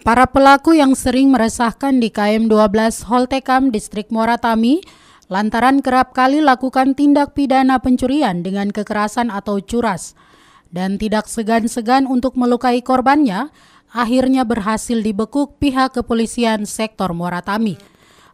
Para pelaku yang sering meresahkan di KM12 Holtekam Distrik Moratami lantaran kerap kali lakukan tindak pidana pencurian dengan kekerasan atau curas dan tidak segan-segan untuk melukai korbannya akhirnya berhasil dibekuk pihak kepolisian sektor Moratami.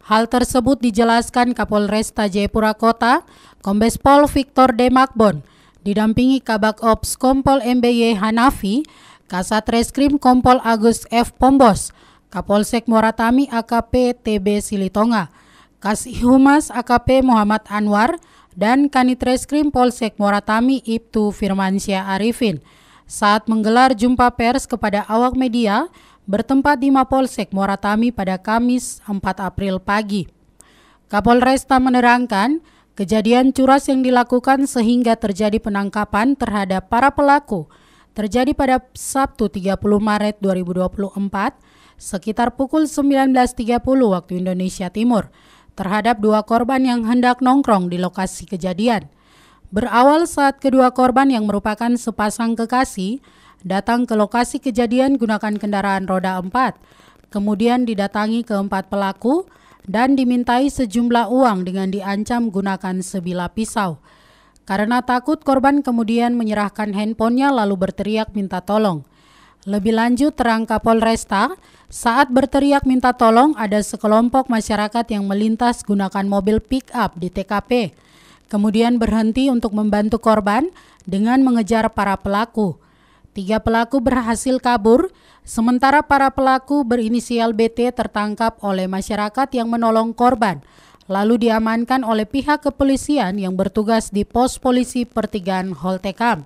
Hal tersebut dijelaskan Kapolresta Jayapura Kota, Kombes Pol Victor Demakbon, didampingi Kabak Ops Kompol MBY Hanafi Kasat Reskrim Kompol Agus F. Pombos, Kapolsek Moratami AKP TB Silitonga, Humas AKP Muhammad Anwar, dan Kanit Reskrim Polsek Moratami Ibtu Firmansyah Arifin. Saat menggelar jumpa pers kepada awak media, bertempat di Mapolsek Moratami pada Kamis 4 April pagi. Kapolresta menerangkan, kejadian curas yang dilakukan sehingga terjadi penangkapan terhadap para pelaku – terjadi pada Sabtu 30 Maret 2024 sekitar pukul 19.30 waktu Indonesia Timur terhadap dua korban yang hendak nongkrong di lokasi kejadian. Berawal saat kedua korban yang merupakan sepasang kekasih datang ke lokasi kejadian gunakan kendaraan roda 4, kemudian didatangi keempat pelaku dan dimintai sejumlah uang dengan diancam gunakan sebilah pisau. Karena takut korban kemudian menyerahkan handphonenya lalu berteriak minta tolong. Lebih lanjut terang Kapolresta, saat berteriak minta tolong ada sekelompok masyarakat yang melintas gunakan mobil pick up di TKP. Kemudian berhenti untuk membantu korban dengan mengejar para pelaku. Tiga pelaku berhasil kabur, sementara para pelaku berinisial BT tertangkap oleh masyarakat yang menolong korban lalu diamankan oleh pihak kepolisian yang bertugas di pos polisi pertigaan Holtekam.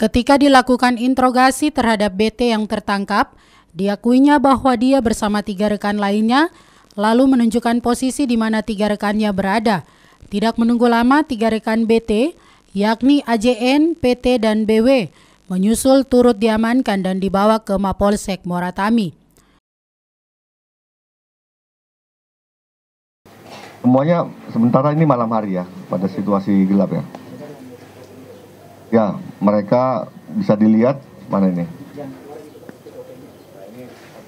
Ketika dilakukan interogasi terhadap BT yang tertangkap, diakuinya bahwa dia bersama tiga rekan lainnya lalu menunjukkan posisi di mana tiga rekannya berada. Tidak menunggu lama, tiga rekan BT, yakni AJN, PT, dan BW, menyusul turut diamankan dan dibawa ke Mapolsek Moratami. semuanya sementara ini malam hari ya pada situasi gelap ya. Ya, mereka bisa dilihat mana ini?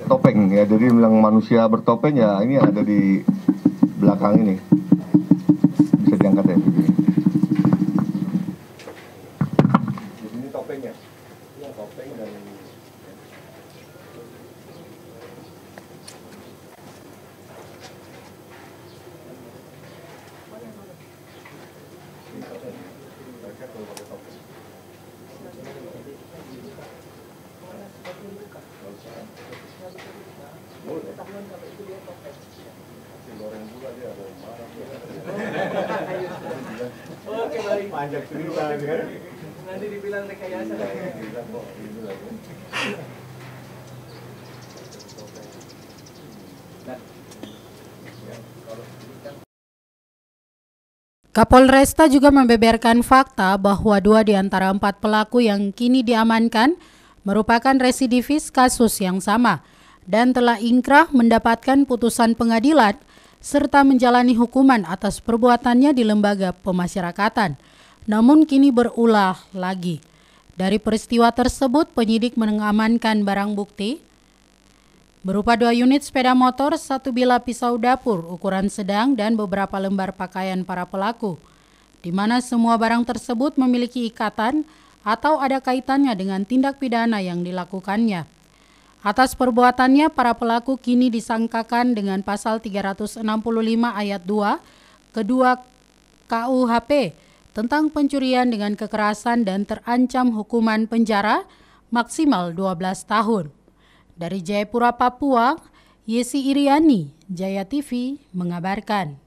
Topeng ya, jadi bilang manusia bertopeng ya ini ada di belakang ini. Oke baik. Panjang cerita nah, kan? Nanti dibilang rekayasa. Nah, Kapolresta juga membeberkan fakta bahwa dua di antara empat pelaku yang kini diamankan merupakan residivis kasus yang sama dan telah ingkrah mendapatkan putusan pengadilan serta menjalani hukuman atas perbuatannya di lembaga pemasyarakatan. Namun kini berulah lagi. Dari peristiwa tersebut, penyidik mengamankan barang bukti, berupa dua unit sepeda motor, satu bilah pisau dapur ukuran sedang, dan beberapa lembar pakaian para pelaku, di mana semua barang tersebut memiliki ikatan atau ada kaitannya dengan tindak pidana yang dilakukannya. Atas perbuatannya, para pelaku kini disangkakan dengan pasal 365 ayat 2, kedua KUHP tentang pencurian dengan kekerasan dan terancam hukuman penjara maksimal 12 tahun. Dari Jayapura, Papua, Yesi Iriani, Jaya TV mengabarkan.